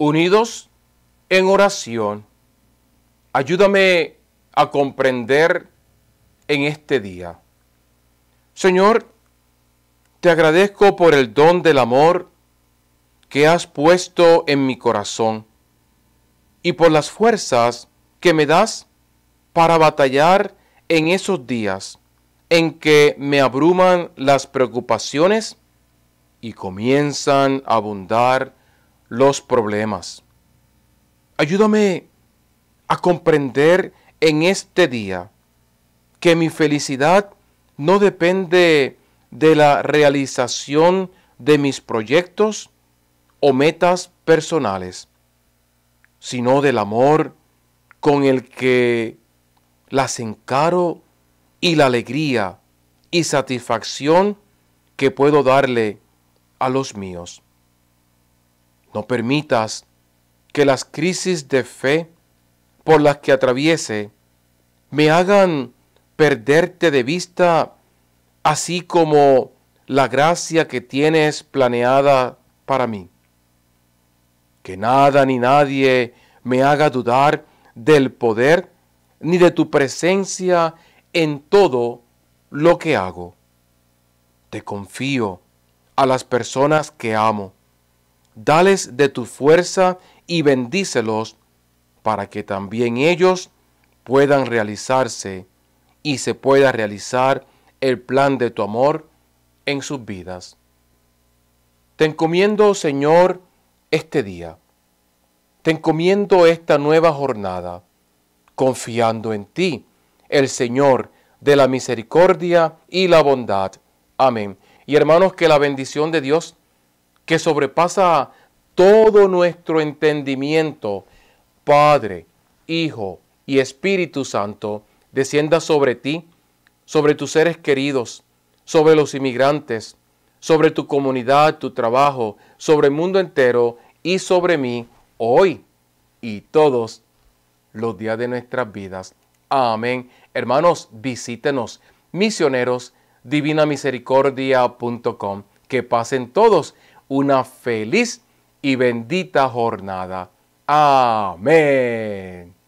unidos en oración, ayúdame a comprender en este día. Señor, te agradezco por el don del amor que has puesto en mi corazón y por las fuerzas que me das para batallar en esos días en que me abruman las preocupaciones y comienzan a abundar los problemas. Ayúdame a comprender en este día que mi felicidad no depende de la realización de mis proyectos o metas personales, sino del amor con el que las encaro y la alegría y satisfacción que puedo darle a los míos. No permitas que las crisis de fe por las que atraviese me hagan perderte de vista, así como la gracia que tienes planeada para mí. Que nada ni nadie me haga dudar del poder ni de tu presencia en todo lo que hago. Te confío a las personas que amo dales de tu fuerza y bendícelos para que también ellos puedan realizarse y se pueda realizar el plan de tu amor en sus vidas. Te encomiendo, Señor, este día. Te encomiendo esta nueva jornada, confiando en ti, el Señor de la misericordia y la bondad. Amén. Y hermanos, que la bendición de Dios, que sobrepasa todo nuestro entendimiento, Padre, Hijo y Espíritu Santo, descienda sobre ti, sobre tus seres queridos, sobre los inmigrantes, sobre tu comunidad, tu trabajo, sobre el mundo entero y sobre mí hoy y todos los días de nuestras vidas. Amén. Hermanos, visítenos, misioneros, divinamisericordia.com. Que pasen todos una feliz y bendita jornada. Amén.